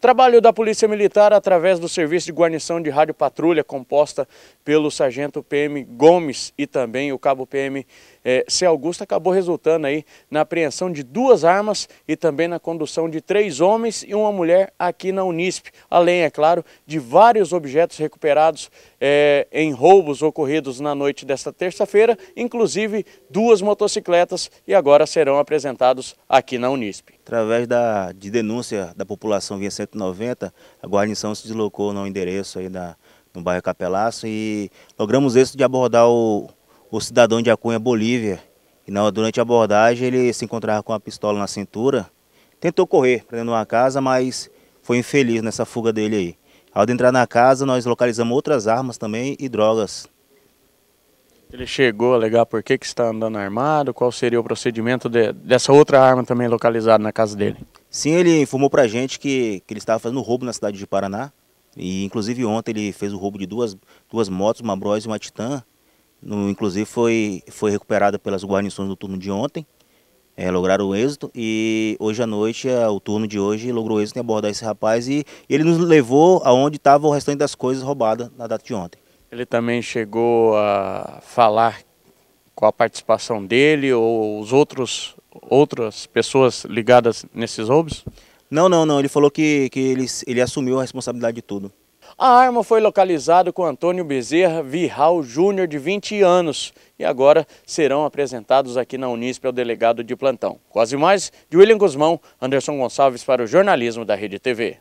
Trabalho da Polícia Militar através do Serviço de Guarnição de Rádio Patrulha, composta pelo Sargento PM Gomes e também o Cabo PM é, C. Augusto acabou resultando aí na apreensão de duas armas e também na condução de três homens e uma mulher aqui na Unisp, além, é claro, de vários objetos recuperados é, em roubos ocorridos na noite desta terça-feira, inclusive duas motocicletas e agora serão apresentados aqui na Unisp. Através da, de denúncia da população via 190, a guarnição se deslocou no endereço aí da, no bairro Capelaço e logramos isso de abordar o o cidadão de Acunha, Bolívia. E durante a abordagem ele se encontrava com a pistola na cintura, tentou correr para dentro de uma casa, mas foi infeliz nessa fuga dele aí. Ao entrar na casa, nós localizamos outras armas também e drogas. Ele chegou a alegar por que, que está andando armado, qual seria o procedimento de, dessa outra arma também localizada na casa dele? Sim, ele informou para a gente que, que ele estava fazendo roubo na cidade de Paraná. E inclusive ontem ele fez o roubo de duas, duas motos, uma Bros e uma Titan. No, inclusive foi, foi recuperada pelas guarnições do turno de ontem, é, lograram o êxito e hoje à noite, é, o turno de hoje, logrou o êxito em abordar esse rapaz e, e ele nos levou aonde estava o restante das coisas roubadas na data de ontem. Ele também chegou a falar com a participação dele ou os outros outras pessoas ligadas nesses roubos? Não, não, não. Ele falou que, que ele, ele assumiu a responsabilidade de tudo. A arma foi localizada com Antônio Bezerra Virral Júnior, de 20 anos, e agora serão apresentados aqui na Unisp ao delegado de plantão. Quase mais de William Guzmão, Anderson Gonçalves para o jornalismo da Rede TV.